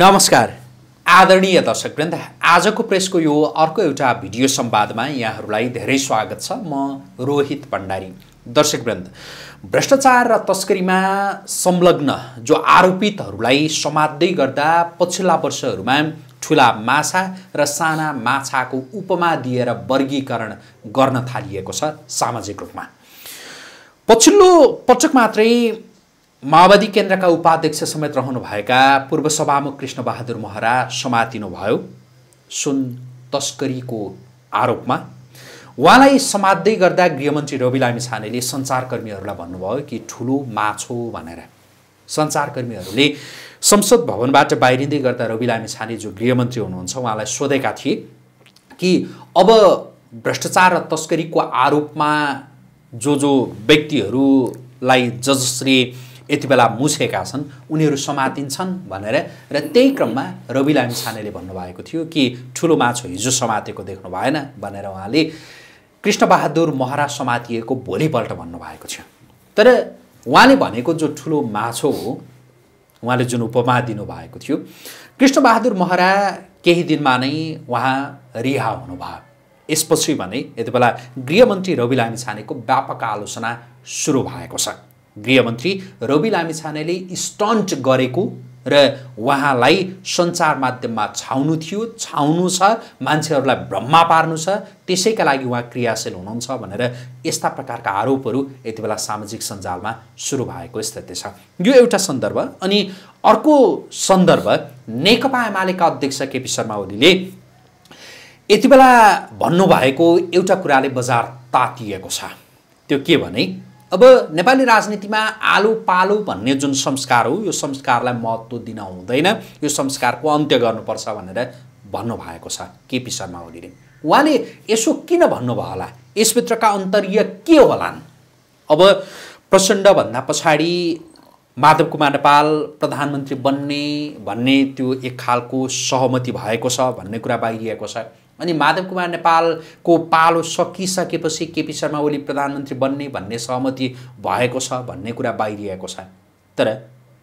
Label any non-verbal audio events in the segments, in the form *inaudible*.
नमस्कार आदरणीय दर्शकवृन्द आजको प्रेसको यो अर्को एउटा भिडियो संवादमा यहाँहरूलाई धेरै स्वागत छ म रोहित भण्डारी दर्शकवृन्द भ्रष्टाचार र तस्करीमा संलग्न जो आरोपितहरूलाई समात्दै गर्दा पछिल्ला वर्षहरूमा ठुला माछा र साना माछाको उपमा दिएर वर्गीकरण गर्न थालिएको छ सामाजिक रूपमा पछिल्लो पटक मात्रै माओवादी केन्द्रका उपाध्यक्ष समेत रहनुभएका पूर्व सभामुख कृष्णबहादुर महरा समातिनुभयो सुन तस्करीको आरोपमा उहाँलाई समात्दै गर्दा गृहमन्त्री रवि लामी छानेले सञ्चारकर्मीहरूलाई भन्नुभयो कि ठुलो माछो भनेर सञ्चारकर्मीहरूले संसद भवनबाट बाहिरिँदै गर्दा रवि लामी छाने जो गृहमन्त्री हुनुहुन्छ उहाँलाई सोधेका थिए कि अब भ्रष्टाचार र तस्करीको आरोपमा जो जो व्यक्तिहरूलाई जजश्री यति बेला मुछेका छन् उनीहरू समातिन्छन् भनेर र त्यही क्रममा रवि लामिछानेले भन्नुभएको थियो कि ठुलो माछो हिजो समातेको देख्नु भएन भनेर उहाँले कृष्णबहादुर महरा समातिएको भोलिपल्ट भन्नुभएको थियो तर उहाँले भनेको जो ठुलो माछो हो उहाँले जुन उपमा दिनुभएको थियो कृष्णबहादुर महरा केही दिनमा नै उहाँ रिहा हुनुभयो यसपछि भने यति बेला गृहमन्त्री रवि लामिछानेको व्यापक आलोचना सुरु भएको छ गृहमन्त्री रवि लामिछानेले स्टन्ट गरेको र उहाँलाई सञ्चार माध्यममा छाउनु थियो छाउनु छ मान्छेहरूलाई भ्रममा पार्नु छ त्यसैका लागि उहाँ क्रियाशील हुनुहुन्छ भनेर यस्ता प्रकारका आरोपहरू यति बेला सामाजिक सञ्जालमा सुरु भएको स्थिति छ यो एउटा सन्दर्भ अनि अर्को सन्दर्भ नेकपा एमालेका अध्यक्ष केपी शर्मा ओलीले यति बेला भन्नुभएको एउटा कुराले बजार तातिएको छ त्यो के भने अब नेपाली राजनीतिमा आलु पालो भन्ने जुन संस्कार हो यो संस्कारलाई महत्त्व दिन हुँदैन यो संस्कारको अन्त्य गर्नुपर्छ भनेर भन्नुभएको छ केपी शर्मा ओलीले उहाँले यसो किन भन्नुभयो होला यसभित्रका अन्तर्य के होलान् अब प्रचण्डभन्दा पछाडि माधव कुमार नेपाल प्रधानमन्त्री बन्ने भन्ने त्यो एक खालको सहमति भएको छ भन्ने कुरा बाहिरिएको छ अनि माधव कुमार नेपालको पालो सकिसकेपछि केपी शर्मा ओली प्रधानमन्त्री बन्ने भन्ने सहमति भएको छ भन्ने कुरा बाहिरिएको छ तर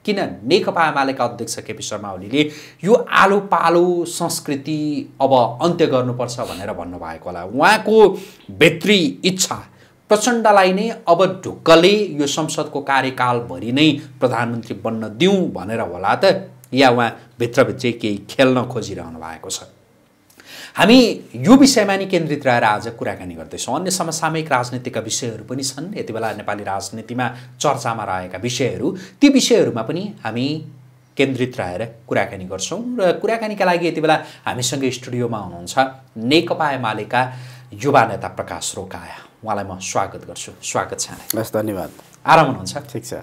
किन नेकपा एमालेका अध्यक्ष केपी शर्मा ओलीले यो आलो पालो संस्कृति अब अन्त्य गर्नुपर्छ भनेर भन्नुभएको होला उहाँको भित्री इच्छा प्रचण्डलाई नै अब ढुक्कले यो संसदको कार्यकालभरि नै प्रधानमन्त्री बन्न दिउँ भनेर होला त या उहाँ भित्रभित्रै केही खेल्न खोजिरहनु भएको छ हामी यो विषयमा नै केन्द्रित रहेर आज कुराकानी गर्दैछौँ अन्य समसामयिक राजनीतिका विषयहरू पनि छन् यति बेला नेपाली राजनीतिमा चर्चामा रहेका विषयहरू ती विषयहरूमा पनि हामी केन्द्रित रहेर कुराकानी गर्छौँ र कुराकानीका लागि यति बेला हामीसँग स्टुडियोमा हुनुहुन्छ नेकपा एमालेका युवा नेता प्रकाश रोकाया उहाँलाई म स्वागत गर्छु स्वागत छ धन्यवाद आराम हुनुहुन्छ ठिक छ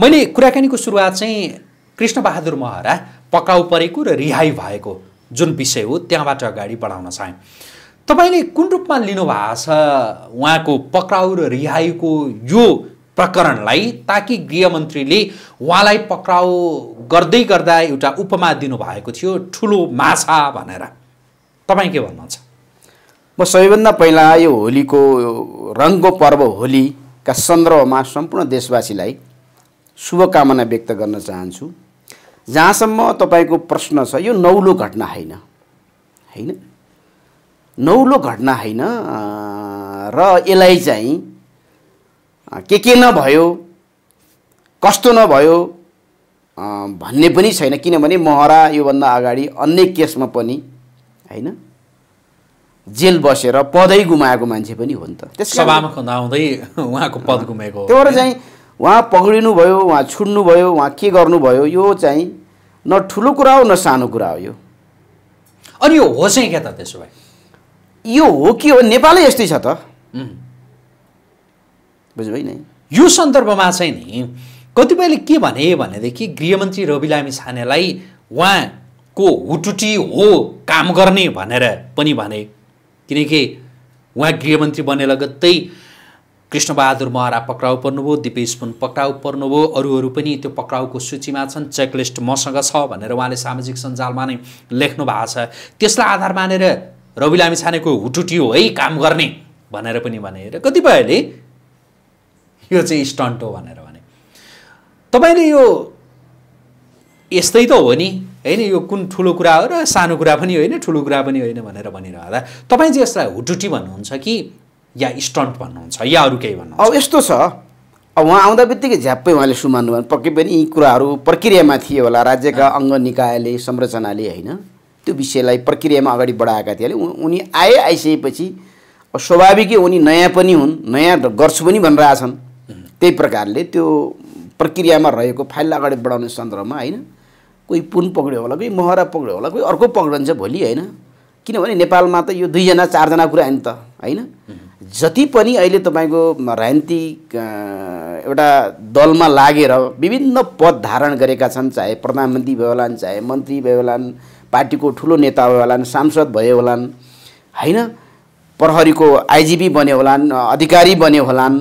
मैले कुराकानीको सुरुवात चाहिँ कृष्णबहादुर महरा पक्राउ परेको र रिहाई भएको जुन विषय हो त्यहाँबाट अगाडि बढाउन चाहेँ तपाईँले कुन रूपमा लिनुभएको छ उहाँको पक्राउ र रिहाईको यो प्रकरणलाई ताकि गृहमन्त्रीले उहाँलाई पक्राउ गर्दै गर्दा एउटा उपमा दिनुभएको थियो ठुलो माछा भनेर तपाईँ के भन्नुहुन्छ म सबैभन्दा पहिला यो होलीको रङको पर्व होलीका सन्दर्भमा सम्पूर्ण देशवासीलाई शुभकामना व्यक्त गर्न चाहन्छु जहाँसम्म तपाईँको प्रश्न छ यो नौलो घटना होइन होइन नौलो घटना होइन र यसलाई चाहिँ के के नभयो कस्तो नभयो भन्ने पनि छैन किनभने महरा योभन्दा अगाडि अन्य केसमा पनि होइन जेल बसेर पदै गुमाएको मान्छे पनि हो नि त त्यस सभामा हुँदै उहाँको पद गुमाएको त्यो चाहिँ उहाँ पक्रिनुभयो उहाँ छुट्नुभयो उहाँ के गर्नुभयो यो चाहिँ न ठुलो कुरा हो न सानो कुरा हो यो अनि यो हो चाहिँ क्या त त्यसो भए यो हो कि हो नेपालै यस्तै छ त बुझ्नुभयो नि यो सन्दर्भमा चाहिँ नि कतिपयले के भने भनेदेखि गृहमन्त्री रवि लामी छानेलाई उहाँको हुटुटी हो काम गर्ने भनेर पनि भने किनकि उहाँ गृहमन्त्री बने लगत्तै कृष्णबहादुर महरा पक्राउ पर्नुभयो दिपेश पुन पक्राउ पर्नुभयो अरूहरू पनि त्यो पक्राउको सूचीमा छन् चेकलिस्ट मसँग छ भनेर उहाँले सामाजिक सञ्जालमा नै लेख्नु भएको छ त्यसलाई आधार मानेर रवि लामिछानेको हुटुटी हो है काम गर्ने भनेर पनि भने र कतिपयले यो चाहिँ स्टन्ट हो भनेर भने तपाईँले यो यस्तै त हो नि होइन यो कुन ठुलो कुरा हो र सानो कुरा पनि होइन ठुलो कुरा पनि होइन भनेर भनिरहँदा तपाईँ चाहिँ यसलाई हुटुटी भन्नुहुन्छ कि या स्टन्ट भन्नुहुन्छ या अरू केही भन्नु अब यस्तो छ अब उहाँ आउँदा बित्तिकै झ्याप्पै उहाँले सुमान्नु भयो पक्कै पनि यी कुराहरू प्रक्रियामा थिए होला राज्यका अङ्ग निकायले संरचनाले होइन त्यो विषयलाई प्रक्रियामा अगाडि बढाएका थिए उनी आए आइसकेपछि स्वाभाविकै उनी नयाँ पनि हुन् नयाँ गर्छु पनि भनिरहेछन् आएछन् त्यही प्रकारले त्यो प्रक्रियामा रहेको फाइल अगाडि बढाउने सन्दर्भमा होइन कोही पुन पक्रियो होला कोही महरा पक्रियो होला कोही अर्को पक्रिन्छ भोलि होइन किनभने नेपालमा त यो दुईजना चारजना कुरा नि त होइन जति पनि अहिले तपाईँको राजनीतिक एउटा दलमा लागेर विभिन्न पद धारण गरेका छन् चाहे प्रधानमन्त्री भयो होलान् चाहे मन्त्री भयो होलान् पार्टीको ठुलो नेता भयो होलान् सांसद भयो होलान् होइन प्रहरीको आइजिपी बन्यो होलान् अधिकारी बन्यो होलान्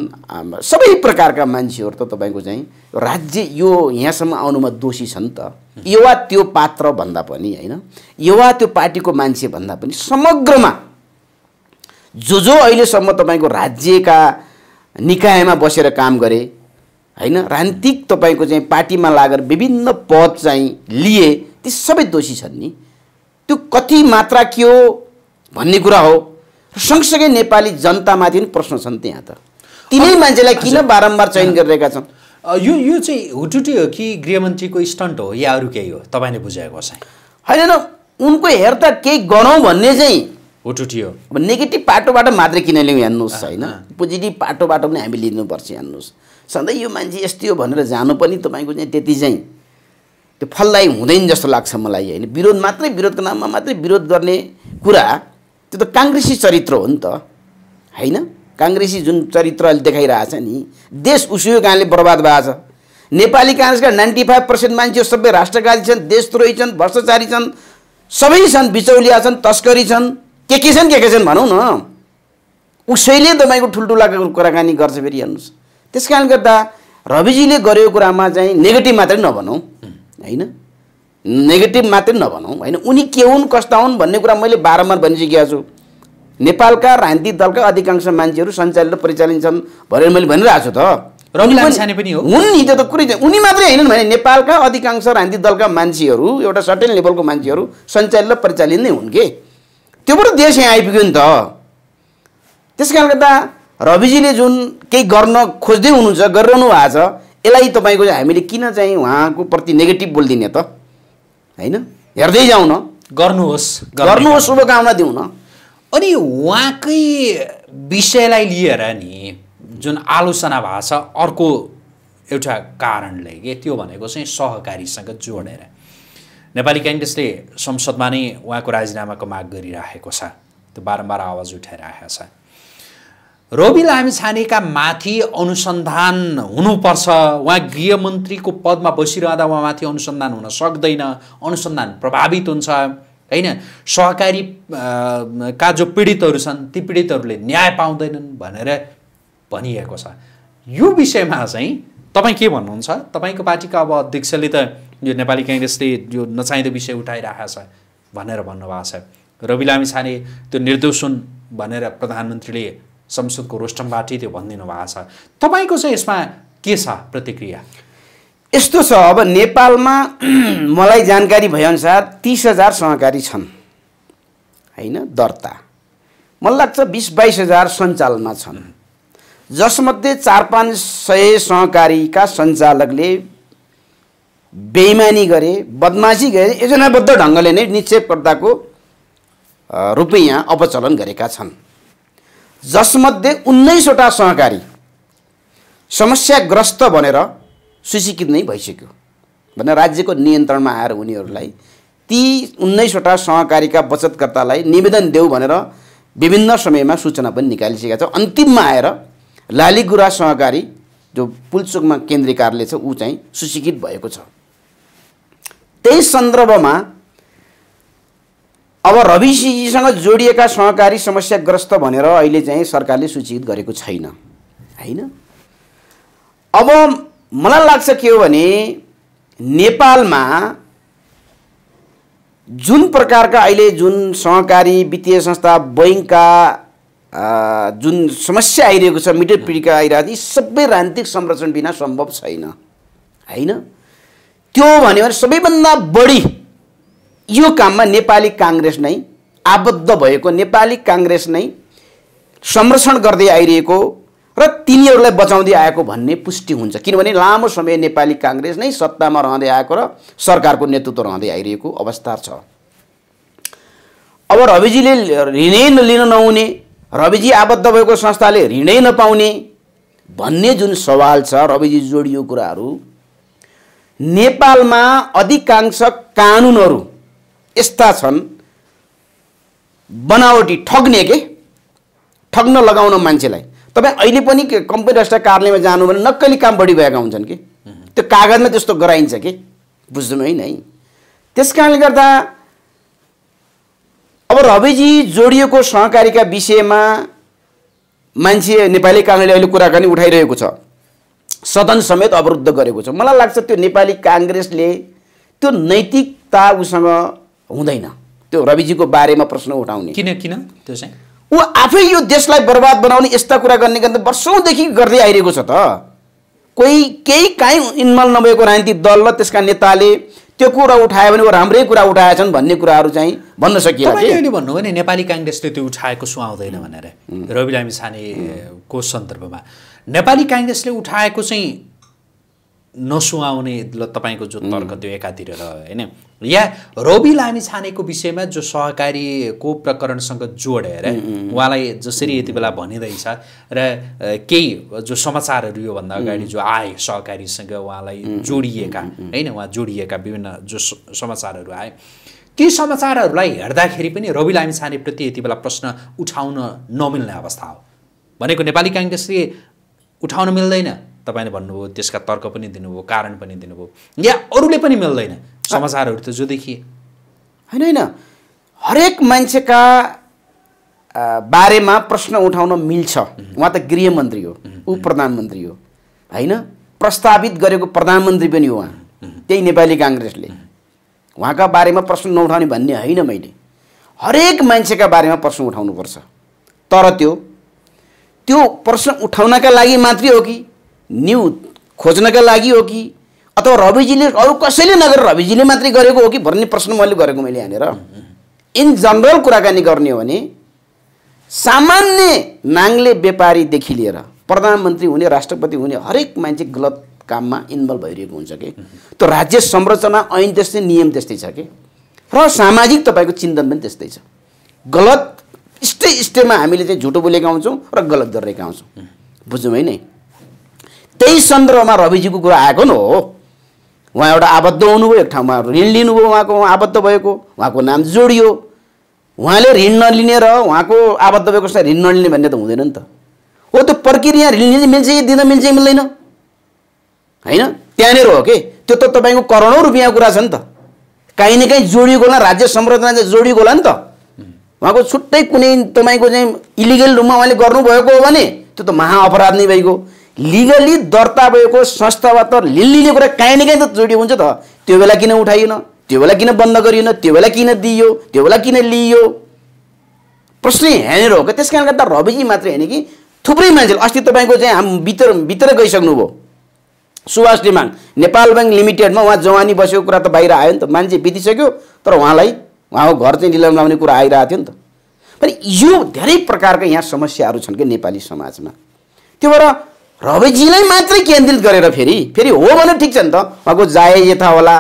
सबै प्रकारका मान्छेहरू त तपाईँको चाहिँ राज्य यो यहाँसम्म आउनुमा दोषी छन् त युवा त्यो पात्र भन्दा पनि होइन युवा त्यो पार्टीको मान्छे भन्दा पनि समग्रमा जो जो अहिलेसम्म तपाईँको राज्यका निकायमा बसेर काम गरे होइन रान्तिक तपाईँको चाहिँ पार्टीमा लागेर विभिन्न पद चाहिँ लिए ती सबै दोषी छन् नि त्यो कति मात्रा के हो भन्ने कुरा हो र सँगसँगै नेपाली जनतामाथि पनि प्रश्न छन् त्यहाँ त तिनै मान्छेलाई किन बारम्बार चयन गरिरहेका छन् यो यो चाहिँ हुटुटी हो कि गृहमन्त्रीको स्टन्ट हो या अरू केही हो तपाईँले बुझाएको होइन उनको हेर्दा केही गरौँ भन्ने चाहिँ हो अब नेगेटिभ पाटोबाट मात्रै किन ल्याउँ हेर्नुहोस् होइन पोजिटिभ पाटोबाट पनि हामी लिनुपर्छ हेर्नुहोस् सधैँ यो मान्छे यस्तै हो भनेर जानु पनि तपाईँको चाहिँ त्यति चाहिँ त्यो फलदायी हुँदैन जस्तो लाग्छ मलाई होइन विरोध मात्रै विरोधको नाममा मात्रै विरोध गर्ने कुरा त्यो त काङ्ग्रेसी चरित्र हो नि त होइन काङ्ग्रेसी जुन चरित्र अहिले देखाइरहेछ नि देश उसियो कहाँले बर्बाद भएको छ नेपाली काङ्ग्रेसका नाइन्टी फाइभ पर्सेन्ट मान्छे सबै राष्ट्रकारी छन् देशद्रोही छन् भ्रष्टाचारी छन् सबै छन् बिचौलिया छन् तस्करी छन् के के छन् के के छन् भनौँ न उसैले तपाईँको ठुल्ठुला कुराकानी गर्छ फेरि हेर्नुहोस् त्यस कारणले गर्दा रविजीले गरेको कुरामा चाहिँ नेगेटिभ मात्रै नभनौँ होइन नेगेटिभ मात्रै नभनौँ होइन उनी के हुन् कस्ता हुन् भन्ने कुरा मैले बारम्बार भनिसकेको छु नेपालका राजनीतिक दलका अधिकांश मान्छेहरू सञ्चालित र परिचालन छन् भनेर मैले भनिरहेको छु त पनि हो हुन् हिजो त कुरै उनी मात्रै होइनन् भने नेपालका अधिकांश राजनीतिक दलका मान्छेहरू एउटा सर्टेन लेभलको मान्छेहरू सञ्चालित र परिचालित नै हुन् कि त्योबाट देश यहाँ आइपुग्यो नि त त्यस कारणले गर्दा रविजीले जुन केही गर्न खोज्दै हुनुहुन्छ गरिरहनु भएको छ यसलाई तपाईँको हामीले किन चाहिँ उहाँको प्रति नेगेटिभ बोलिदिने त होइन हेर्दै जाउँ न गर्नुहोस् गर्नुहोस् शुभकामना दिउँ न अनि उहाँकै विषयलाई लिएर नि जुन आलोचना भएको छ अर्को एउटा कारणले के त्यो भनेको चाहिँ सहकारीसँग जोडेर नेपाली काङ्ग्रेसले संसदमा नै उहाँको राजीनामाको माग गरिराखेको छ त्यो बारम्बार आवाज उठाइरहेको छ रवि छानेका माथि अनुसन्धान हुनुपर्छ उहाँ गृहमन्त्रीको पदमा बसिरहँदा उहाँमाथि अनुसन्धान हुन सक्दैन अनुसन्धान प्रभावित हुन्छ होइन सहकारी का जो पीडितहरू छन् ती पीडितहरूले न्याय पाउँदैनन् भनेर भनिएको छ यो विषयमा चाहिँ तपाईँ के भन्नुहुन्छ तपाईँको पार्टीका अब अध्यक्षले त यो नेपाली काङ्ग्रेसले यो नचाहिँदो विषय उठाइरहेको छ भनेर भन्नुभएको छ रवि लामी छाने त्यो निर्दोषुन भनेर प्रधानमन्त्रीले संसदको रोस्टमबाटै त्यो भनिदिनु भएको छ तपाईँको चाहिँ यसमा के छ प्रतिक्रिया यस्तो छ अब नेपालमा *clears throat* मलाई जानकारी भएअनुसार तिस हजार सहकारी छन् होइन दर्ता मलाई लाग्छ बिस बाइस हजार सञ्चालनमा छन् जसमध्ये चार पाँच सय सहकारीका सञ्चालकले बेइमानी गरे बदमासी गरे योजनाबद्ध ढङ्गले नै निक्षेपकर्ताको रुपियाँ अपचलन गरेका छन् जसमध्ये उन्नाइसवटा सहकारी समस्याग्रस्त भनेर सूचीकृत नै भइसक्यो भने राज्यको नियन्त्रणमा आएर उनीहरूलाई ती उन्नाइसवटा सहकारीका बचतकर्तालाई निवेदन देऊ भनेर विभिन्न समयमा सूचना पनि निकालिसकेका छ अन्तिममा आएर लालीगुरा सहकारी जो पुलचोकमा केन्द्रीय कार्यालय छ ऊ चाहिँ सुशिक्षित भएको छ त्यही सन्दर्भमा अब रविसिजीसँग जोडिएका सहकारी समस्याग्रस्त भनेर अहिले चाहिँ सरकारले सूचित गरेको छैन होइन अब मलाई लाग्छ के हो भने नेपालमा जुन प्रकारका अहिले जुन सहकारी वित्तीय संस्था बैङ्कका जुन समस्या आइरहेको छ मिडल पिँढीका आइरहेको यी सबै राजनीतिक संरक्षण बिना सम्भव छैन होइन त्यो भन्यो भने सबैभन्दा बढी यो काममा नेपाली काङ्ग्रेस नै आबद्ध भएको नेपाली काङ्ग्रेस नै संरक्षण गर्दै आइरहेको र तिनीहरूलाई बचाउँदै आएको भन्ने पुष्टि हुन्छ किनभने लामो समय नेपाली काङ्ग्रेस नै सत्तामा रहँदै आएको र सरकारको नेतृत्व रहँदै आइरहेको अवस्था छ अब रविजीले ऋण लिन नहुने रविजी आबद्ध भएको संस्थाले ऋणै नपाउने भन्ने जुन सवाल छ रविजी जोडियो कुराहरू नेपालमा अधिकांश कानुनहरू यस्ता छन् बनावटी ठग्ने के ठग्न लगाउन मान्छेलाई तपाईँ अहिले पनि कम्पनी राष्ट्र कार्यालयमा जानु भने नक्कली काम बढी भएका हुन्छन् कि त्यो कागजमा त्यस्तो गराइन्छ कि बुझ्नु है नै त्यस कारणले गर्दा अब रविजी जोडिएको सहकारीका विषयमा मान्छे नेपाली काङ्ग्रेसले अहिले कुराकानी उठाइरहेको छ सदन समेत अवरुद्ध गरेको छ मलाई लाग्छ त्यो नेपाली काङ्ग्रेसले त्यो नैतिकता उसँग हुँदैन त्यो रविजीको बारेमा प्रश्न उठाउने किन किन त्यो चाहिँ ऊ आफै यो देशलाई बर्बाद बनाउने यस्ता कुरा गर्ने गर्दा वर्षौँदेखि गर्दै आइरहेको छ त कोही केही काहीँ इन्भल्भ नभएको राजनीतिक दल र त्यसका नेताले त्यो कुरा उठायो भने राम्रै कुरा उठाएछन् भन्ने कुराहरू चाहिँ भन्न सकियो अहिले भन्नुभयो नि नेपाली काङ्ग्रेसले त्यो उठाएको सुहाउँदैन भनेर रवि लामी छानेको सन्दर्भमा नेपाली काङ्ग्रेसले उठाएको चाहिँ नसुहाउने तपाईँको जो तर्क त्यो एकातिर र होइन या रवि लामी छानेको विषयमा जो सहकारीको प्रकरणसँग जोडेर उहाँलाई जसरी यति बेला भनिँदैछ र केही जो समाचारहरू योभन्दा अगाडि जो आए सहकारीसँग उहाँलाई जोडिएका होइन उहाँ जोडिएका विभिन्न जो समाचारहरू आए ती समाचारहरूलाई हेर्दाखेरि पनि रवि लामी छानेप्रति यति बेला प्रश्न उठाउन नमिल्ने अवस्था हो भनेको नेपाली काङ्ग्रेसले उठाउन मिल्दैन तपाईँले भन्नुभयो त्यसका तर्क पनि दिनुभयो कारण पनि दिनुभयो या अरूले पनि मिल्दैन समाचारहरू त जो देखिए होइन होइन हरेक मान्छेका बारेमा प्रश्न उठाउन मिल्छ उहाँ त गृहमन्त्री हो ऊ प्रधानमन्त्री हो होइन प्रस्तावित गरेको प्रधानमन्त्री पनि हो उहाँ त्यही नेपाली काङ्ग्रेसले उहाँका बारेमा प्रश्न नउठाउने भन्ने होइन मैले हरेक मान्छेका बारेमा प्रश्न उठाउनुपर्छ तर त्यो त्यो प्रश्न उठाउनका लागि मात्रै हो कि न्यु खोज्नका लागि हो कि अथवा रविजीले अरू कसैले नगरेर रविजीले मात्रै गरेको हो कि भन्ने प्रश्न मैले गरेको मैले यहाँनिर इन जनरल कुराकानी गर्ने हो भने सामान्य नाङ्ले व्यापारीदेखि लिएर प्रधानमन्त्री हुने राष्ट्रपति हुने हरेक मान्छे गलत काममा इन्भल्भ भइरहेको हुन्छ कि त्यो राज्य संरचना ऐन त्यस्तै नियम त्यस्तै छ कि र सामाजिक तपाईँको चिन्तन पनि त्यस्तै छ गलत स्टे स्टेमा हामीले चाहिँ झुटो बोलेका हुन्छौँ र गलत गरिरहेका हुन्छौँ बुझ्नु है नै त्यही सन्दर्भमा रविजीको कुरा आएको न हो उहाँ एउटा आबद्ध हुनुभयो एक ठाउँमा ऋण लिनुभयो उहाँको आबद्ध भएको उहाँको नाम जोडियो उहाँले ऋण नलिने र उहाँको आबद्ध भएको ऋण नलिने भन्ने त हुँदैन नि त हो त्यो प्रक्रिया ऋण लिने मिल्छ कि दिन मिल्छ मिल्दैन होइन त्यहाँनिर हो कि त्यो त तपाईँको करोडौँ रुपियाँको कुरा छ नि त काहीँ न काहीँ जोडिएको होला राज्य संरचना चाहिँ जोडिएको होला नि त उहाँको छुट्टै कुनै तपाईँको चाहिँ इलिगल रूपमा उहाँले गर्नुभएको हो भने त्यो त महाअपराध नै भइगयो लिगली दर्ता भएको संस्थाबाट लिल्लीले कुरा काहीँ न काहीँ त जोडियो हुन्छ त त्यो बेला किन उठाइएन त्यो बेला किन बन्द गरिएन त्यो बेला किन दिइयो त्यो बेला किन लिइयो प्रश्न हेर्ने हो क्या त्यस कारणले गर्दा रविजी मात्रै होइन कि थुप्रै मान्छेले अस्ति तपाईँको चाहिँ हाम भित्र भित्र गइसक्नुभयो सुभाष लिमाङ नेपाल ब्याङ्क लिमिटेडमा उहाँ जवानी बसेको कुरा त बाहिर आयो नि त मान्छे बितिसक्यो तर उहाँलाई उहाँको घर चाहिँ निलम लाउने कुरा आइरहेको थियो नि त अनि यो धेरै प्रकारका यहाँ समस्याहरू छन् कि नेपाली समाजमा त्यो भएर रविजीलाई मात्रै केन्द्रित गरेर फेरि फेरि हो भने ठिक छ नि त उहाँको जाय यथा होला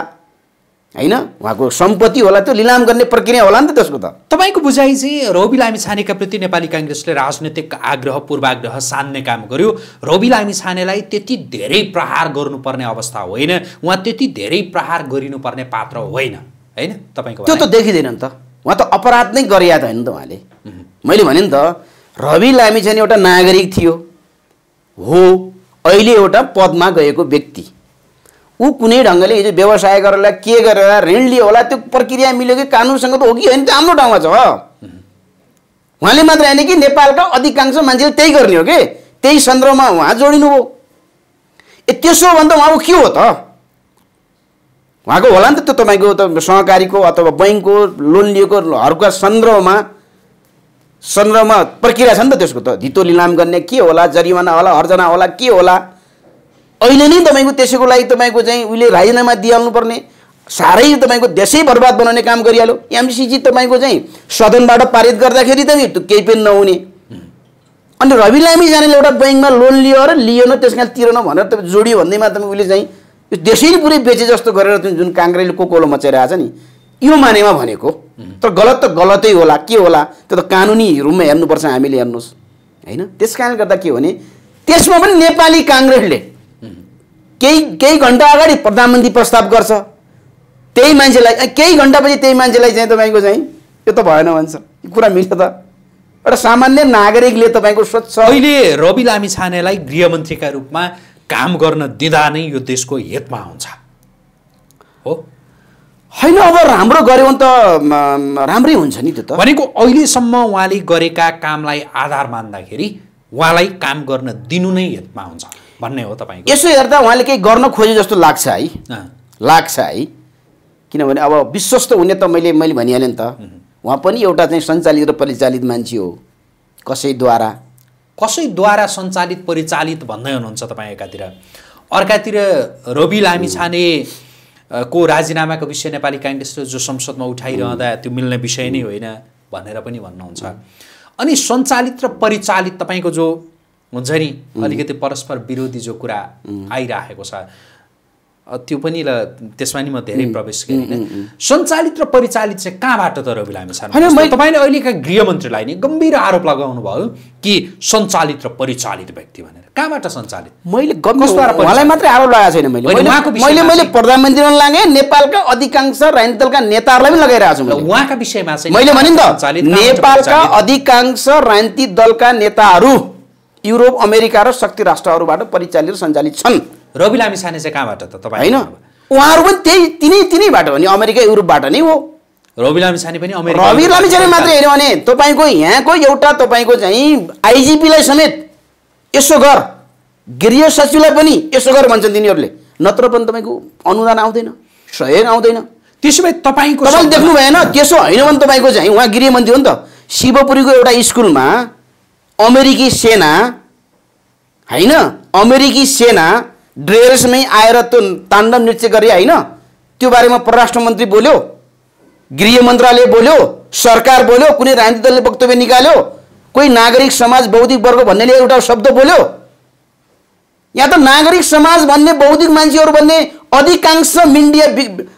होइन उहाँको सम्पत्ति होला त्यो लिलाम गर्ने प्रक्रिया होला नि त त्यसको त तपाईँको बुझाइ चाहिँ रवि लामी छानेका प्रति नेपाली काङ्ग्रेसले राजनैतिक आग्रह पूर्वाग्रह सान्ने काम गर्यो रवि लामी छानेलाई त्यति धेरै प्रहार गर्नुपर्ने अवस्था होइन उहाँ त्यति धेरै प्रहार गरिनुपर्ने पात्र होइन होइन तपाईँको त्यो त देखिँदैन नि त उहाँ त अपराध नै गरिया त होइन त उहाँले मैले भने नि त रवि लामी छाने एउटा नागरिक थियो हो अहिले एउटा पदमा गएको व्यक्ति ऊ कुनै ढङ्गले हिजो व्यवसाय गरेर के गरेर ऋण लियो होला त्यो प्रक्रिया मिल्यो कि कानुनसँग त हो कि होइन त हाम्रो ठाउँमा छ उहाँले मात्र होइन कि नेपालका अधिकांश मान्छेले त्यही गर्ने हो कि त्यही सन्दर्भमा उहाँ जोडिनुभयो ए त्यसो भन्दा उहाँको के हो त उहाँको होला नि त त्यो तपाईँको त सहकारीको अथवा बैङ्कको लोन लिएको हरका सन्दर्भमा सन्दर्भमा प्रक्रिया छ नि त त्यसको त धितो लिलाम गर्ने के होला जरिमाना होला हर्जना होला के होला अहिले नै तपाईँको त्यसैको लागि तपाईँको चाहिँ उहिले राजीनामा दिइहाल्नुपर्ने साह्रै तपाईँको देशै बर्बाद बनाउने काम गरिहाल्यो एमसिसी तपाईँको चाहिँ सदनबाट पारित गर्दाखेरि त नि केही पनि नहुने अनि रवि लामी जानेले एउटा ब्याङ्कमा लोन लियो र लिएन त्यस कारण तिरेन भनेर तपाईँ जोडियो भन्दैमा तपाईँ उसले चाहिँ यो देशै पुरै बेचे जस्तो गरेर जुन काङ्ग्रेसले कोकोलो मचाइरहेको छ नि यो मानेमा भनेको तर गलत त गलतै होला के होला त्यो त कानुनी रूपमा हेर्नुपर्छ हामीले हेर्नुहोस् होइन त्यस कारणले गर्दा के भने त्यसमा पनि नेपाली काङ्ग्रेसले केही केही घन्टा अगाडि प्रधानमन्त्री प्रस्ताव गर्छ त्यही मान्छेलाई केही घन्टापछि त्यही मान्छेलाई चाहिँ तपाईँको चाहिँ यो त भएन भन्छ यो कुरा मिल्छ त एउटा सामान्य नागरिकले तपाईँको स्वच्छ अहिले रवि लामी छानेलाई गृहमन्त्रीका रूपमा काम गर्न दिँदा नै यो देशको हितमा हुन्छ हो होइन अब राम्रो गऱ्यो भने त राम्रै हुन्छ नि त्यो त भनेको अहिलेसम्म उहाँले गरेका कामलाई आधार मान्दाखेरि उहाँलाई काम गर्न दिनु नै हितमा हुन्छ भन्ने हो तपाईँ यसो हेर्दा उहाँले केही गर्न खोजे जस्तो लाग्छ है लाग्छ है किनभने अब विश्वस्त हुने त मैले मैले भनिहालेँ नि त उहाँ पनि एउटा चाहिँ सञ्चालित र परिचालित मान्छे हो कसैद्वारा कसैद्वारा सञ्चालित परिचालित भन्दै हुनुहुन्छ तपाईँ एकातिर अर्कातिर रवि लामिछाने को राजीनामाको विषय नेपाली काङ्ग्रेसले जो संसदमा उठाइरहँदा त्यो मिल्ने विषय नै होइन भनेर पनि भन्नुहुन्छ अनि सञ्चालित र परिचालित तपाईँको जो हुन्छ नि अलिकति परस्पर विरोधी जो कुरा आइराखेको छ त्यो पनि ल त्यसमा नि म धेरै प्रवेश गरेँ सञ्चालित र परिचालित चाहिँ कहाँबाट तर हामी होइन तपाईँले अहिलेका गृहमन्त्रीलाई नि गम्भीर आरोप लगाउनु भयो कि सञ्चालित र परिचालित व्यक्ति भनेर कहाँबाट सञ्चालित मैले मलाई मात्रै आरोप लगाएको छैन मैले मैले मैले प्रधानमन्त्रीलाई लागे नेपालका अधिकांश दलका नेताहरूलाई पनि लगाइरहेको छु उहाँका विषयमा चाहिँ मैले भने नि त नेपालका अधिकांश राजनीतिक दलका नेताहरू युरोप अमेरिका र शक्ति राष्ट्रहरूबाट परिचालित र सञ्चालित छन् रवि लामिछाने चाहिँ कहाँबाट त तपाईँ होइन उहाँहरू पनि त्यही तिनै तिनैबाट हो नि अमेरिका युरोपबाट नै हो रवि लामिछाने पनि अमेरिका रवि लामिछाने मात्रै हेऱ्यो भने तपाईँको यहाँको एउटा तपाईँको चाहिँ आइजिपीलाई समेत यसो गर गृह सचिवलाई पनि यसो गर भन्छन् तिनीहरूले नत्र पनि तपाईँको अनुदान आउँदैन सहयोग आउँदैन त्यसो भए तपाईँको तपाईँले देख्नु भएन त्यसो होइन भने तपाईँको चाहिँ उहाँ गृहमन्त्री हो नि त शिवपुरीको एउटा स्कुलमा अमेरिकी सेना होइन अमेरिकी सेना ड्रेसमै आएर त्यो ताण्डव नृत्य गरे होइन त्यो बारेमा परराष्ट्र मन्त्री बोल्यो गृह मन्त्रालय बोल्यो सरकार बोल्यो कुनै राजनीतिक दलले वक्तव्य निकाल्यो कोही नागरिक समाज बौद्धिक वर्ग भन्नेले एउटा शब्द बोल्यो यहाँ त नागरिक समाज भन्ने बौद्धिक मान्छेहरू भन्ने अधिकांश मिडिया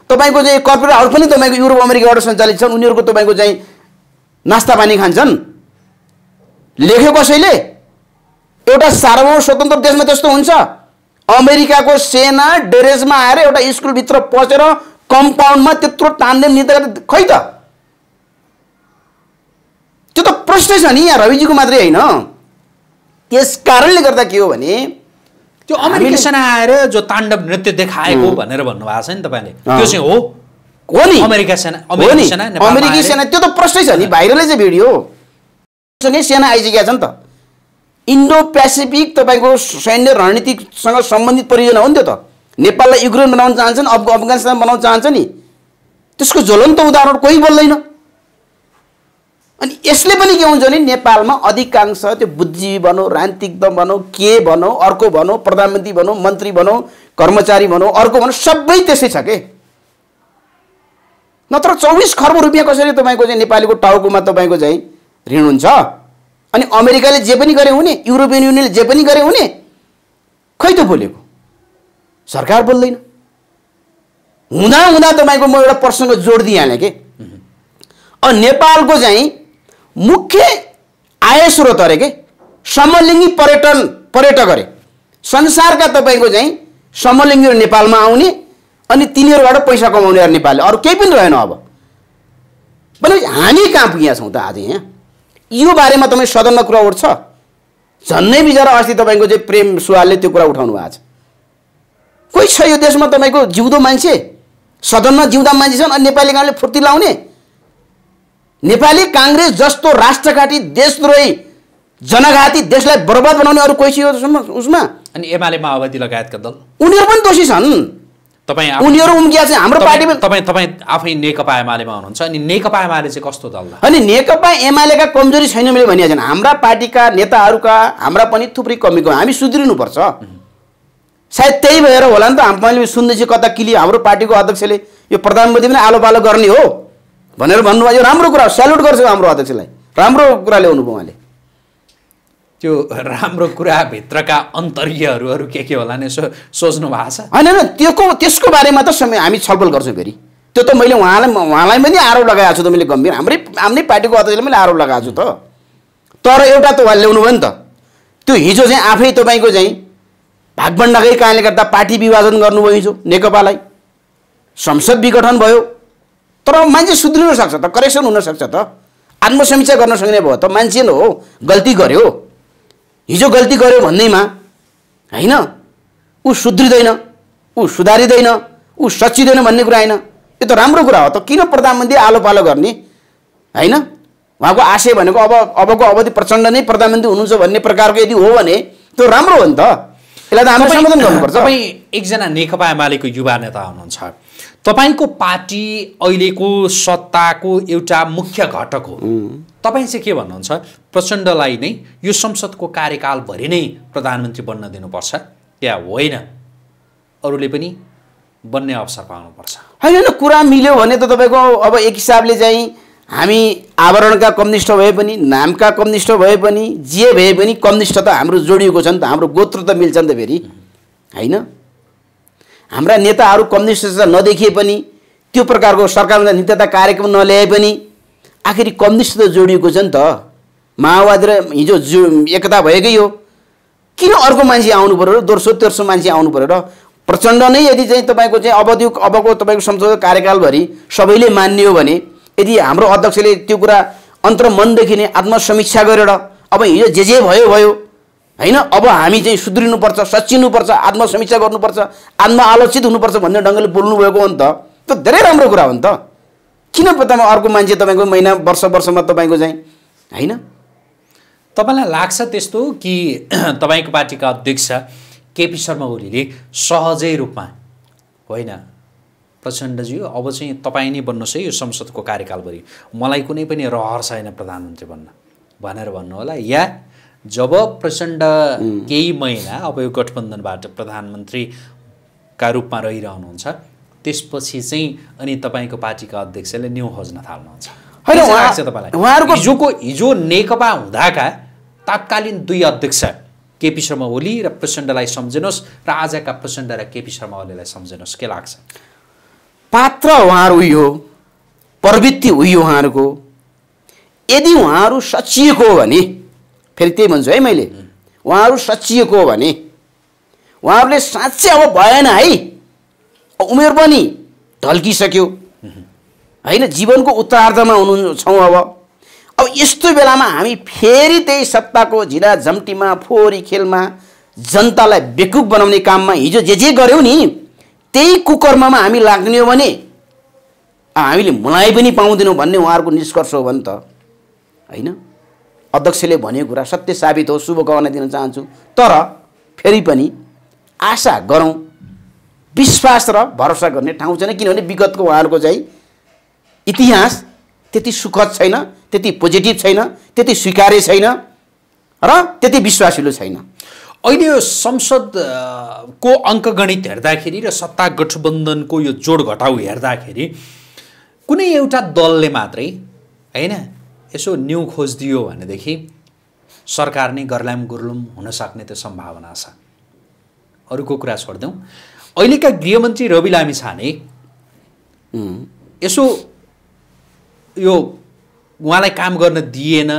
तपाईँको चाहिँ कर्पोरेट पनि तपाईँको युरोप अमेरिकाबाट सञ्चालित छन् उनीहरूको तपाईँको चाहिँ नास्ता पानी खान्छन् लेख्यो कसैले एउटा सार्वभौम स्वतन्त्र देशमा त्यस्तो हुन्छ अमेरिकाको सेना डेरेजमा आएर एउटा स्कुलभित्र पसेर कम्पाउन्डमा त्यत्रो ताण्डव नृत्य खै त त्यो त प्रश्न छ नि यहाँ रविजीको मात्रै होइन त्यस कारणले गर्दा के हो भने त्यो अमेरिकी सेना आएर जो ताण्डव नृत्य देखाएको भनेर भन्नुभएको छ नि तपाईँले त्यो चाहिँ हो हो नि अमेरिका सेना अमेरिकी सेना त्यो त प्रश्नै छ नि भाइरलै चाहिँ भिडियो सँगै सेना आइसकेका छ नि त इन्डो पेसिफिक तपाईँको सैन्य रणनीतिसँग सम्बन्धित परियोजना हो नि त्यो त नेपाललाई युक्रेन बनाउन चाहन्छन् अब अफगानिस्तान बनाउन चाहन्छ नि त्यसको ज्वलन्त उदाहरण कोही बोल्दैन अनि यसले पनि के हुन्छ भने नेपालमा अधिकांश त्यो बुद्धिजीवी भनौँ राजनीतिज्ञ भनौँ के भनौँ अर्को भनौँ प्रधानमन्त्री भनौँ मन्त्री भनौँ कर्मचारी भनौँ अर्को भनौँ सबै त्यसै छ के नत्र चौबिस खर्ब रुपियाँ कसरी तपाईँको चाहिँ नेपालीको टाउकोमा तपाईँको चाहिँ ऋण हुन्छ अनि अमेरिकाले जे पनि गरे हुने युरोपियन युनियनले जे पनि गरे हुने खै त बोलेको सरकार बोल्दैन हुँदा हुँदा तपाईँको म एउटा प्रसङ्ग जोड दिइहालेँ कि अनि नेपालको चाहिँ मुख्य आय स्रोत अरे के समलिङ्गी पर्यटन पर्यटक अरे संसारका तपाईँको चाहिँ समलिङ्गीहरू नेपालमा आउने अनि तिनीहरूबाट पैसा कमाउने अरे नेपालले अरू केही पनि रहेन अब भनेपछि हामी कहाँ पुगेका छौँ त आज यहाँ यो बारेमा तपाईँ सदनमा कुरा उठ्छ झन्नै बिचरा अस्ति तपाईँको चाहिँ प्रेम सुवालले त्यो कुरा उठाउनु भएको छ कोही छ यो देशमा तपाईँको जिउँदो मान्छे सदनमा जिउँदा मान्छे छन् अनि नेपाली काङ्ग्रेसले फुर्ती लाउने नेपाली काङ्ग्रेस जस्तो राष्ट्रघाटी देशद्रोही जनघाती देशलाई बर्बाद बनाउने अरू कोही छ यो उसमा अनि एमाले माओवादी लगायतका दल उनीहरू पनि दोषी छन् तपाईँ उनीहरू उम्किया चाहिँ हाम्रो पार्टीमा तपाईँ तपाईँ आफै नेकपा एमालेमा हुनुहुन्छ अनि नेकपा एमाले चाहिँ कस्तो दल अनि नेकपा एमालेका कमजोरी छैन मैले भनिहाल्छ हाम्रा पार्टीका नेताहरूका हाम्रा पनि थुप्रै कमीको हामी सुध्रिनुपर्छ सायद त्यही भएर होला नि त मैले सुन्दैछु कता किलि हाम्रो पार्टीको अध्यक्षले यो प्रधानमन्त्री पनि आलो पालो गर्ने हो भनेर भन्नुभयो राम्रो कुरा हो सेल्युट गर्छु हाम्रो अध्यक्षलाई राम्रो कुरा ल्याउनु भयो उहाँले त्यो राम्रो कुराभित्रका अन्तर्यहरू अरू के के होला नि सो सोच्नु भएको छ होइन होइन त्यसको त्यसको बारेमा त समय हामी छलफल गर्छौँ फेरि त्यो त मैले उहाँलाई उहाँलाई पनि आरोप लगाएको छु त मैले गम्भीर हाम्रै हाम्रै पार्टीको अध्यक्षले मैले आरोप लगाएको छु त तर एउटा त उहाँले ल्याउनु भयो नि त त्यो हिजो चाहिँ आफै तपाईँको चाहिँ भागभण्डाकै कारणले गर्दा पार्टी विभाजन गर्नुभयो हिजो नेकपालाई संसद विघटन भयो तर मान्छे सुध्रिन सक्छ त करेक्सन हुनसक्छ त आत्मसमीक्षा गर्न सक्ने भयो त मान्छे नै हो गल्ती गर्यो हिजो गल्ती गर्यो भन्दैमा होइन ऊ सुध्रिँदैन ऊ सुधारिँदैन ऊ सचिँदैन भन्ने कुरा होइन यो त राम्रो कुरा हो त किन प्रधानमन्त्री आलो पालो गर्ने होइन उहाँको आशय भनेको अब अबको अवधि प्रचण्ड नै प्रधानमन्त्री हुनुहुन्छ भन्ने प्रकारको यदि हो भने त्यो राम्रो हो नि त यसलाई त हामी सम्बोधन गर्नुपर्छ तपाईँ एकजना नेकपा एमालेको युवा नेता हुनुहुन्छ तपाईँको पार्टी अहिलेको सत्ताको एउटा मुख्य घटक हो तपाईँ चाहिँ के भन्नुहुन्छ प्रचण्डलाई नै यो संसदको कार्यकालभरि नै प्रधानमन्त्री बन्न दिनुपर्छ या होइन अरूले पनि बन्ने अवसर पाउनुपर्छ होइन होइन कुरा मिल्यो भने त तपाईँको अब एक हिसाबले चाहिँ हामी आवरणका कम्युनिष्ट भए पनि नामका कम्युनिष्ट भए पनि जे भए पनि कम्युनिष्ट त हाम्रो जोडिएको छ नि त हाम्रो गोत्र त मिल्छ नि त फेरि होइन हाम्रा नेताहरू कम्युनिस्ट नदेखिए पनि त्यो प्रकारको सरकारमा नित्यता कार्यक्रम नल्याए पनि आखिर कम्युनिस्ट त जोडिएको छ नि त माओवादी र हिजो जो एकता भएकै हो किन अर्को मान्छे आउनु पऱ्यो र दोस्रो तेर्सो मान्छे आउनु पऱ्यो र प्रचण्ड नै यदि चाहिँ तपाईँको चाहिँ अवधि अबको तपाईँको संसद कार्यकालभरि सबैले मान्ने हो भने यदि हाम्रो अध्यक्षले त्यो कुरा अन्तर्मनदेखि नै आत्मसमीक्षा गरेर अब हिजो जे जे भयो भयो होइन अब हामी चाहिँ सुध्रिनुपर्छ सचिनुपर्छ आत्मसमीक्षा गर्नुपर्छ आत्म आलोचित हुनुपर्छ भन्ने ढङ्गले बोल्नुभएको हो नि त त्यो धेरै राम्रो कुरा हो नि त किन तपाईँ अर्को मान्छे तपाईँको महिना वर्ष वर्षमा तपाईँको चाहिँ होइन तपाईँलाई लाग्छ त्यस्तो कि *clears throat* तपाईँको पार्टीका अध्यक्ष केपी शर्मा ओलीले सहजै रूपमा होइन प्रचण्डज्यू अब चाहिँ तपाईँ नै बन्नुहोस् है यो संसदको कार्यकालभरि मलाई कुनै पनि रहर छैन प्रधानमन्त्री भन्न भनेर भन्नु होला या जब प्रचण्ड केही महिना अब यो गठबन्धनबाट प्रधानमन्त्रीका रूपमा रहिरहनुहुन्छ त्यसपछि चाहिँ अनि तपाईँको पार्टीका अध्यक्षले न्यु खोज्न थाल्नुहुन्छ तपाईँलाई उहाँहरूको हिजोको हिजो नेकपा हुँदाका तत्कालीन दुई अध्यक्ष केपी शर्मा ओली र प्रचण्डलाई सम्झिनुहोस् र आजका प्रचण्ड र केपी शर्मा ओलीलाई सम्झिनुहोस् के लाग्छ पात्र उहाँहरू उयो प्रवृत्ति उयो उहाँहरूको यदि उहाँहरू सचिएको हो भने फेरि त्यही भन्छु है मैले उहाँहरू सचिएको हो भने उहाँहरूले साँच्चै अब भएन है उमेर पनि ढल्किसक्यो होइन जीवनको उत्तरार्धमा हुनु छौँ अब अब यस्तो बेलामा हामी फेरि त्यही सत्ताको झिला झम्टीमा फोहोरी खेलमा जनतालाई बेकुक बनाउने काममा हिजो जे जे गऱ्यौँ नि त्यही कुकर्ममा हामी लाग्ने हो भने हामीले मलाई पनि पाउँदैनौँ भन्ने उहाँहरूको निष्कर्ष हो भने त होइन अध्यक्षले भनेको कुरा सत्य साबित हो शुभकामना दिन चाहन्छु तर फेरि पनि आशा गरौँ विश्वास र भरोसा गर्ने ठाउँ छैन किनभने विगतको उहाँहरूको चाहिँ इतिहास त्यति सुखद छैन त्यति पोजिटिभ छैन त्यति स्वीकार्य छैन र त्यति विश्वासिलो छैन अहिले यो संसदको अङ्कगणित हेर्दाखेरि र सत्ता गठबन्धनको यो जोड घटाउ हेर्दाखेरि कुनै एउटा दलले मात्रै होइन यसो न्यु खोजिदियो भनेदेखि सरकार नै गर्लाम गुर्लुम हुन सक्ने त्यो सम्भावना छ अरूको कुरा छोडिदिउँ अहिलेका गृहमन्त्री रवि लामी छाने यसो यो उहाँलाई काम गर्न दिएन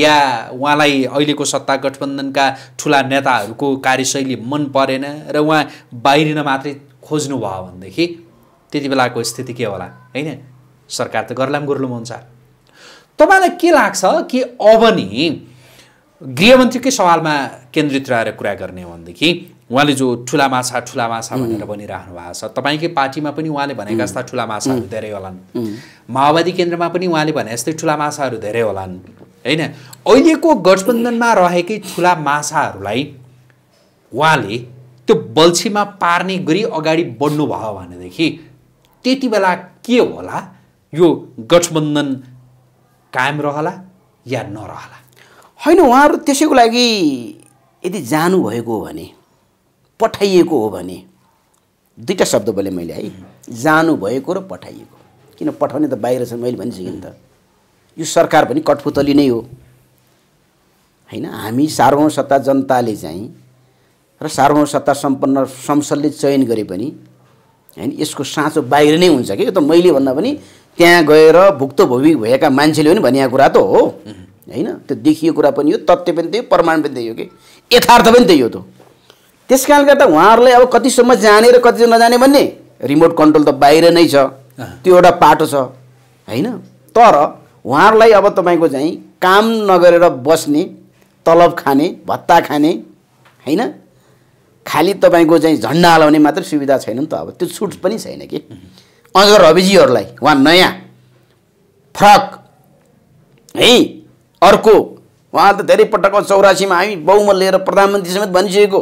या उहाँलाई अहिलेको सत्ता गठबन्धनका ठुला नेताहरूको कार्यशैली मन परेन र उहाँ बाहिरिन मात्रै खोज्नुभयो भनेदेखि त्यति बेलाको स्थिति के होला होइन सरकार त गर्लाम गुर्लुम हुन्छ तपाईँलाई के लाग्छ कि अब नि गृहमन्त्रीकै सवालमा केन्द्रित रहेर कुरा गर्ने हो भनेदेखि उहाँले जो ठुला माछा ठुला माछा भनेर भनिराख्नु भएको छ तपाईँकै पार्टीमा पनि उहाँले भनेका जस्ता ठुला माछाहरू धेरै होलान् माओवादी केन्द्रमा पनि उहाँले भने जस्तै ठुला माछाहरू धेरै होलान् होइन अहिलेको गठबन्धनमा रहेकै ठुला माछाहरूलाई उहाँले त्यो बल्छीमा पार्ने गरी अगाडि बढ्नुभयो भनेदेखि त्यति बेला के होला यो गठबन्धन कायम रहला या नरहला होइन उहाँहरू त्यसैको लागि यदि जानुभएको हो भने पठाइएको हो भने दुईवटा शब्द बोले मैले है जानुभएको र पठाइएको किन पठाउने त बाहिर छ मैले भनिसकेँ नि त यो सरकार पनि कठपुतली नै हो होइन हामी सार्वभौम सत्ता जनताले चाहिँ र सार्वभौम सत्ता सम्पन्न संसदले चयन गरे पनि होइन यसको साँचो बाहिर नै हुन्छ कि यो त मैले भन्दा पनि त्यहाँ गएर भुक्तभोगी भएका मान्छेले पनि भनिएको कुरा त हो होइन त्यो देखियो कुरा पनि हो तथ्य पनि त्यही प्रमाण पनि त्यही हो कि यथार्थ पनि त्यही हो त त्यस कारणले गर्दा उहाँहरूलाई अब कतिसम्म जाने र कति नजाने भन्ने रिमोट कन्ट्रोल त बाहिर नै छ त्यो एउटा पाटो छ होइन तर उहाँहरूलाई अब तपाईँको चाहिँ काम नगरेर बस्ने तलब खाने भत्ता खाने होइन खालि तपाईँको चाहिँ झन्डा हलाउने मात्र सुविधा छैन नि त अब त्यो छुट पनि छैन कि अजगर रविजीहरूलाई उहाँ नयाँ फरक है अर्को उहाँ त धेरै पटक चौरासीमा हामी बहुमत लिएर प्रधानमन्त्री समेत भनिसकेको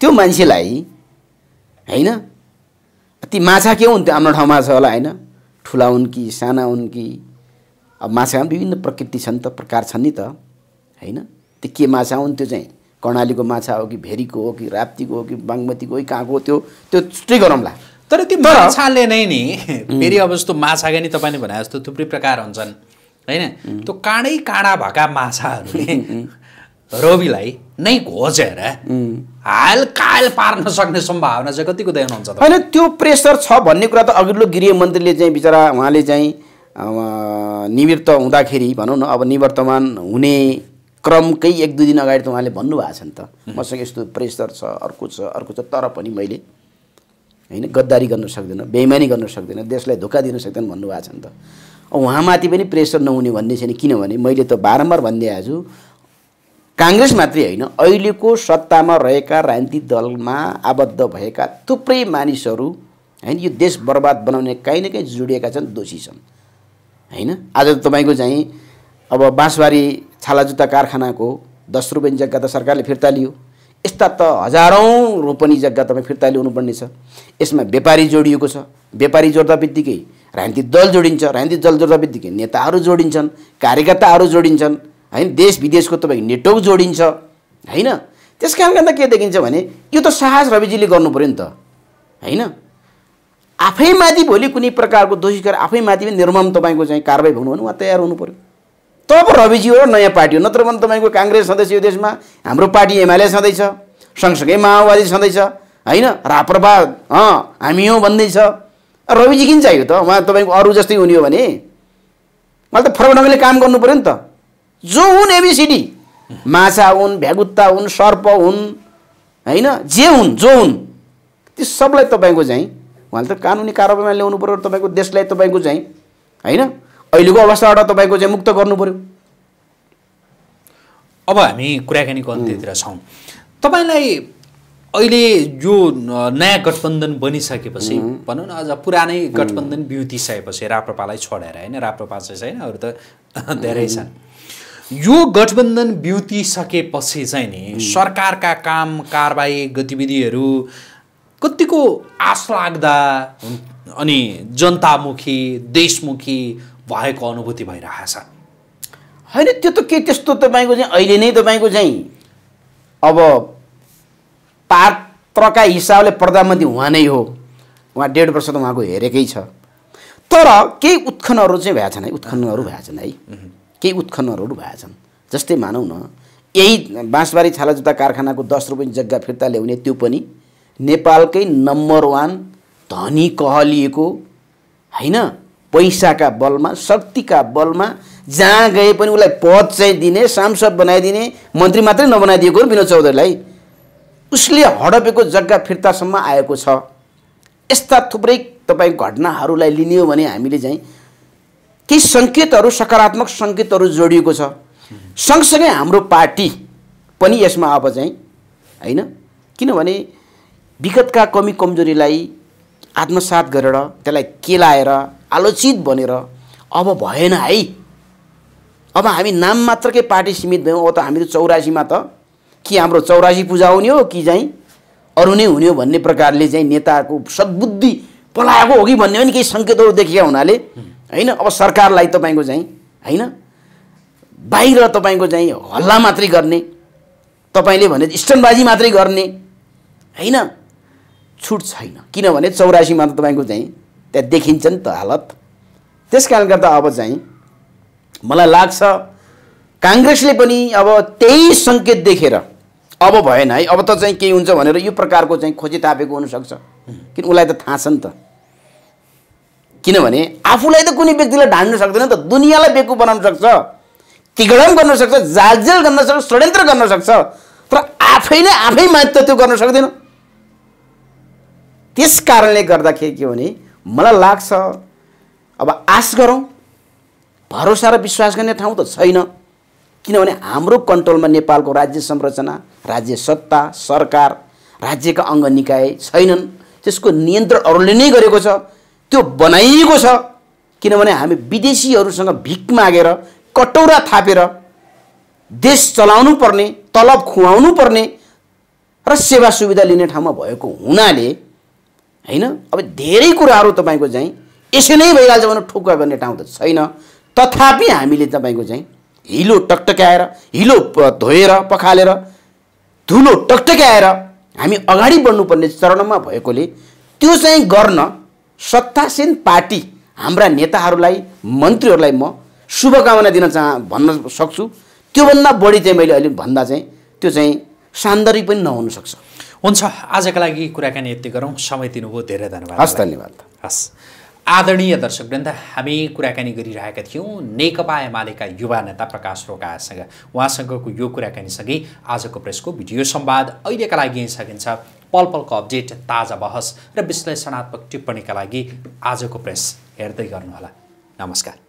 त्यो मान्छेलाई होइन ती माछा के हुन् त्यो हाम्रो ठाउँमा छ होला होइन ठुला हुन् कि साना हुन् कि अब माछामा विभिन्न प्रकृति छन् त प्रकार छन् नि त होइन त्यो के माछा हुन् त्यो चाहिँ कर्णालीको माछा हो कि भेरीको हो कि राप्तीको हो कि बागमतीको हो कि कहाँको त्यो त्यो छुट्टै गरौँला तर त्यो माछाले नै नि फेरि अब जस्तो माछाकै नि तपाईँले भने जस्तो थुप्रै प्रकार हुन्छन् होइन त्यो काँडै काँडा भएका माछाहरूले रविलाई नै घोजेर हाल कायल पार्न सक्ने सम्भावना चाहिँ कतिको देखाउनुहुन्छ होइन त्यो प्रेसर छ भन्ने कुरा त अघिल्लो गृहमन्त्रीले चाहिँ बिचरा उहाँले चाहिँ निवृत्त हुँदाखेरि भनौँ न अब निवर्तमान हुने क्रमकै एक दुई दिन अगाडि त उहाँले भन्नुभएको छ नि त मसँग यस्तो प्रेसर छ अर्को छ अर्को छ तर पनि मैले होइन गद्दारी गर्न सक्दैन बेइमानी गर्न सक्दैन देशलाई धोका दिन सक्दैन भन्नुभएको छ नि त उहाँमाथि पनि प्रेसर नहुने भन्ने छैन किनभने मैले त बारम्बार भन्दै आएको छु काङ्ग्रेस मात्रै होइन अहिलेको सत्तामा रहेका राजनीतिक दलमा आबद्ध भएका थुप्रै मानिसहरू होइन यो देश बर्बाद बनाउने काहीँ न काहीँ जोडिएका छन् दोषी छन् होइन आज त तपाईँको चाहिँ अब बाँसबारी छाला जुत्ता कारखानाको दस रुपियाँ जग्गा त सरकारले फिर्ता लियो यस्ता त हजारौँ रोपनी जग्गा तपाईँ फिर्ता ल्याउनुपर्ने छ यसमा व्यापारी जोडिएको छ व्यापारी जोड्दा बित्तिकै राजनीतिक दल जोडिन्छ राजनीतिक दल जोड्दा बित्तिकै नेताहरू जोडिन्छन् कार्यकर्ताहरू जोडिन्छन् होइन देश विदेशको तपाईँको नेटवर्क जोडिन्छ होइन त्यस कारणले गर्दा के देखिन्छ भने यो त साहस रविजीले गर्नु पऱ्यो नि त होइन आफैमाथि भोलि कुनै प्रकारको दोषी गरेर आफैमाथि पनि निर्मम तपाईँको चाहिँ कारवाही हुनु भने उहाँ तयार हुनु पऱ्यो तब रविजी हो नयाँ पार्टी हो नत्र भने तपाईँको काङ्ग्रेस सधैँ यो देशमा हाम्रो पार्टी सधैँ छँदैछ सँगसँगै माओवादी छँदैछ होइन राप्रपा अँ हामी हौ भन्दैछ रविजी किन चाहियो त उहाँ तपाईँको अरू जस्तै हुने हो भने मलाई त फरक ढङ्गले काम गर्नु पऱ्यो नि त जो हुन् एबिसिडी माछा हुन् भ्यागुत्ता हुन् सर्प हुन् होइन जे हुन् जो हुन् त्यो सबलाई तपाईँको चाहिँ उहाँले त कानुनी कारवाहीमा ल्याउनु पऱ्यो तपाईँको देशलाई तपाईँको चाहिँ होइन अहिलेको अवस्थाबाट तपाईँको चाहिँ मुक्त गर्नु पर्यो अब हामी कुराकानीको अन्त्यतिर छौँ तपाईँलाई अहिले जो नयाँ गठबन्धन बनिसकेपछि भनौँ न अझ पुरानै गठबन्धन बिउतिसकेपछि राप्रपालाई छोडेर होइन राप्रपा चाहिँ छैन अरू त *laughs* धेरै छन् यो गठबन्धन बिउतिसकेपछि चाहिँ नि सरकारका काम कारबाही गतिविधिहरू कतिको आश लाग्दा अनि जनतामुखी देशमुखी भएको अनुभूति छ होइन त्यो त के त्यस्तो तपाईँको चाहिँ अहिले नै तपाईँको चाहिँ अब पात्रका हिसाबले प्रधानमन्त्री उहाँ नै हो उहाँ डेढ वर्ष त उहाँको हेरेकै छ तर केही उत्खननहरू चाहिँ भएछन् है उत्खननहरू भएछन् है केही उत्खननहरू भएछन् जस्तै मानौँ न यही बाँसबारी छाला जुत्ता कारखानाको दस रुपियाँ जग्गा फिर्ता ल्याउने त्यो पनि नेपालकै नम्बर वान धनी कहलिएको होइन पैसाका बलमा शक्तिका बलमा जहाँ गए पनि उसलाई पद चाहिँ दिने सांसद बनाइदिने मन्त्री मात्रै नबनाइदिएको विनोद चौधरीलाई उसले हडपेको जग्गा फिर्तासम्म आएको छ यस्ता थुप्रै तपाईँ घटनाहरूलाई लिने हो भने हामीले चाहिँ केही सङ्केतहरू सकारात्मक सङ्केतहरू जोडिएको छ सँगसँगै हाम्रो पार्टी पनि यसमा अब चाहिँ होइन किनभने विगतका कमी कमजोरीलाई आत्मसात गरेर त्यसलाई केलाएर आलोचित बनेर अब भएन है अब हामी नाम मात्रकै पार्टी सीमित भयौँ अब त हामी त चौरासीमा त कि हाम्रो चौरासी पूजा हुने हो कि चाहिँ अरू नै हुने हो भन्ने प्रकारले चाहिँ नेताको सद्बुद्धि पलाएको हो कि भन्ने पनि केही सङ्केतहरू देखेका हुनाले होइन अब सरकारलाई तपाईँको चाहिँ होइन बाहिर तपाईँको चाहिँ हल्ला मात्रै गर्ने तपाईँले भने स्टनबाजी मात्रै गर्ने होइन छुट छैन किनभने चौरासीमा त तपाईँको चाहिँ त्यहाँ देखिन्छ नि त हालत त्यस कारणले गर्दा अब चाहिँ मलाई लाग्छ काङ्ग्रेसले पनि अब त्यही सङ्केत देखेर अब भएन है अब त चाहिँ केही हुन्छ भनेर यो प्रकारको चाहिँ खोजी तापेको हुनसक्छ किन उसलाई त थाहा छ नि त किनभने आफूलाई त कुनै व्यक्तिलाई ढाँड्नु सक्दैन त दुनियाँलाई बेकु बनाउन सक्छ तिगडम गर्न सक्छ जालजेल गर्न सक्छ षड्यन्त्र गर्न सक्छ तर आफैले आफै मात्र त्यो गर्न सक्दैन त्यस कारणले गर्दाखेरि के भने मलाई लाग्छ अब आश गरौँ भरोसा र विश्वास गर्ने ठाउँ त छैन किनभने हाम्रो कन्ट्रोलमा नेपालको राज्य संरचना राज्य सत्ता सरकार राज्यका अङ्ग निकाय छैनन् त्यसको नियन्त्रण अरूले नै गरेको छ त्यो बनाइएको छ किनभने हामी विदेशीहरूसँग भिख मागेर कटौरा थापेर देश चलाउनु पर्ने तलब खुवाउनु पर्ने र सेवा सुविधा लिने ठाउँमा भएको हुनाले होइन अब धेरै कुराहरू तपाईँको चाहिँ यसै नै भइरहेछ भने ठोक्वा गर्ने ठाउँ त छैन तथापि हामीले तपाईँको चाहिँ हिलो टकटक्याएर हिलो धोएर पखालेर धुलो टकटक्याएर हामी अगाडि बढ्नुपर्ने चरणमा भएकोले त्यो चाहिँ गर्न सत्तासीन पार्टी हाम्रा नेताहरूलाई मन्त्रीहरूलाई म शुभकामना दिन चाह भन्न सक्छु त्योभन्दा बढी चाहिँ मैले अहिले भन्दा चाहिँ त्यो चाहिँ सान्दर्भिक पनि नहुनसक्छ हुन्छ आजका लागि कुराकानी यति गरौँ समय दिनुभयो धेरै धन्यवाद हस् धन्यवाद हस् आदरणीय दर्शक वृन्द हामी कुराकानी गरिरहेका थियौँ नेकपा एमालेका युवा नेता प्रकाश रोकासँग उहाँसँगको यो कुराकानीसँगै आजको प्रेसको भिडियो संवाद अहिलेका लागि यहीँ सकिन्छ पल पलको अपडेट ताजा बहस र विश्लेषणात्मक टिप्पणीका लागि आजको प्रेस हेर्दै गर्नुहोला नमस्कार